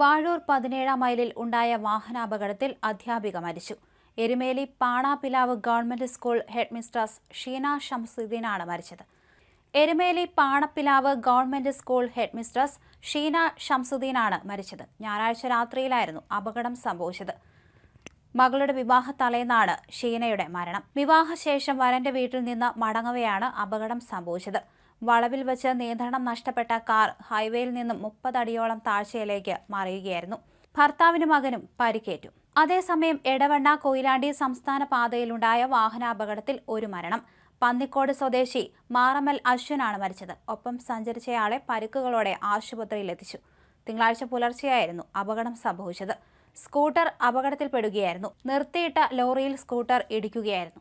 വാഴൂർ പതിനേഴാം മൈലിൽ ഉണ്ടായ വാഹനാപകടത്തിൽ അധ്യാപിക മരിച്ചു Erumeli Panapilavu government school headmistress Sheena ഷംസുദ്ദീനാണ് മരിച്ചത് Erumeli Panappilavu government school headmistress Sheena ഷംസുദ്ദീനാണ് മരിച്ചത് ഞായറാഴ്ച രാത്രിയിലായിരുന്നു അപകടം സംഭവിച്ചത് മകളുടെ വിവാഹ തലേന്നാണ് ഷീനയുടെ മരണം വിവാഹശേഷം വരന്റെ വീട്ടിൽ നിന്ന് മടങ്ങവെയാണ് അപകടം സംഭവിച്ചത് വളവിൽ വച്ച് നിയന്ത്രണം നഷ്ടപ്പെട്ട കാർ ഹൈവേയിൽ നിന്നും മുപ്പതടിയോളം താഴ്ചയിലേക്ക് മറിയുകയായിരുന്നു ഭർത്താവിനും മകനും പരിക്കേറ്റു അതേസമയം എടവണ്ണ കൊയിലാണ്ടി സംസ്ഥാന പാതയിലുണ്ടായ വാഹനാപകടത്തിൽ ഒരു മരണം പന്നിക്കോട് സ്വദേശി മാറമൽ അശ്വനാണ് മരിച്ചത് ഒപ്പം സഞ്ചരിച്ചയാളെ പരിക്കുകളോടെ ആശുപത്രിയിലെത്തിച്ചു തിങ്കളാഴ്ച പുലർച്ചെയായിരുന്നു അപകടം സംഭവിച്ചത് സ്കൂട്ടർ അപകടത്തിൽപ്പെടുകയായിരുന്നു നിർത്തിയിട്ട ലോറിയിൽ സ്കൂട്ടർ ഇടിക്കുകയായിരുന്നു